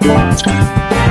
我。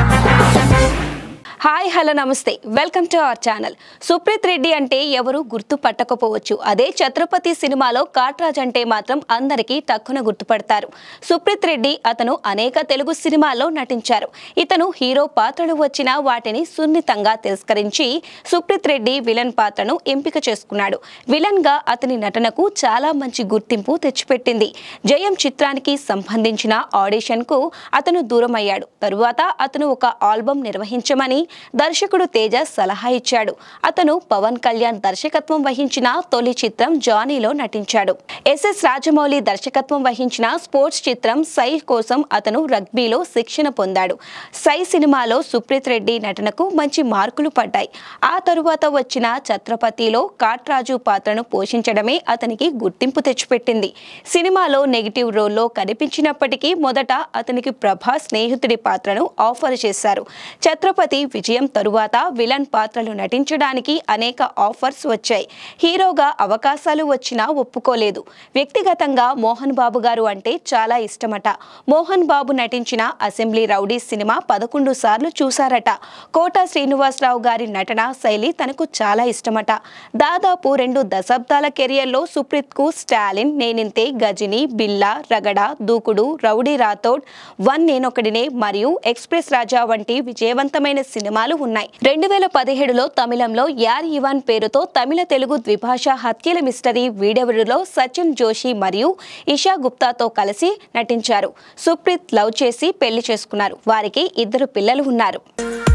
hi hello నమస్తే welcome to our channel Supreet Reddy అంటే ఎవరు గుర్తు పట్టకపోవచ్చు అదే ఛత్రపతి సినిమాలో కాట్రాజ్ అంటే మాత్రం అందరికీ తక్కువ గుర్తుపడతారు సుప్రీత్ రెడ్డి అతను అనేక తెలుగు సినిమాల్లో నటించారు ఇతను హీరో పాత్రలు వచ్చిన వాటిని సున్నితంగా తిరస్కరించి సుప్రీత్ రెడ్డి విలన్ పాత్రను ఎంపిక చేసుకున్నాడు విలన్ గా అతని నటనకు చాలా మంచి గుర్తింపు తెచ్చిపెట్టింది జయం చిత్రానికి సంబంధించిన ఆడిషన్ కు అతను దూరమయ్యాడు తరువాత అతను ఒక ఆల్బం నిర్వహించమని దర్శకుడు తేజ సలహా ఇచ్చాడు అతను పవన్ కళ్యాణ్ దర్శకత్వం వహించిన తొలి చిత్రం జానీలో నటించాడు ఎస్ఎస్ రాజమౌళి దర్శకత్వం వహించిన స్పోర్ట్స్ చిత్రం సై కోసం అతను రగ్బీలో శిక్షణ పొందాడు సై సినిమాలో సుప్రీత్ రెడ్డి నటనకు మంచి మార్కులు పడ్డాయి ఆ తరువాత వచ్చిన ఛత్రపతిలో కాట్రాజు పాత్రను పోషించడమే అతనికి గుర్తింపు తెచ్చిపెట్టింది సినిమాలో నెగిటివ్ రోల్లో కనిపించినప్పటికీ మొదట అతనికి ప్రభా స్నేహితుడి పాత్రను ఆఫర్ చేశారు ఛత్రపతి విజయం తరువాత విలన్ పాత్రలు నటించడానికి అనేక ఆఫర్స్ వచ్చాయి హీరోగా అవకాశాలు వచ్చినా ఒప్పుకోలేదు వ్యక్తిగతంగా మోహన్ బాబు గారు అంటే చాలా ఇష్టమట మోహన్ బాబు నటించిన అసెంబ్లీ రౌడీ సినిమా పదకొండు సార్లు చూశారట కోట శ్రీనివాసరావు గారి నటన శైలి తనకు చాలా ఇష్టమట దాదాపు రెండు దశాబ్దాల కెరియర్లో సుప్రీత్కు స్టాలిన్ నేనింతే గజిని బిల్లా రగడ దూకుడు రౌడీ రాథోడ్ వన్ నేనొకడినే మరియు ఎక్స్ప్రెస్ రాజా వంటి విజయవంతమైన సినిమా కార్యక్రమాలు ఉన్నాయి రెండు వేల పదిహేడులో తమిళంలో యార్ ఇవాన్ పేరుతో తమిళ తెలుగు ద్విభాషా హత్యల మిస్టరీ వీడెవరులో సచిన్ జోషి మరియు ఇషా గుప్తాతో కలిసి నటించారు సుప్రీత్ లవ్ చేసి పెళ్లి చేసుకున్నారు వారికి ఇద్దరు పిల్లలు ఉన్నారు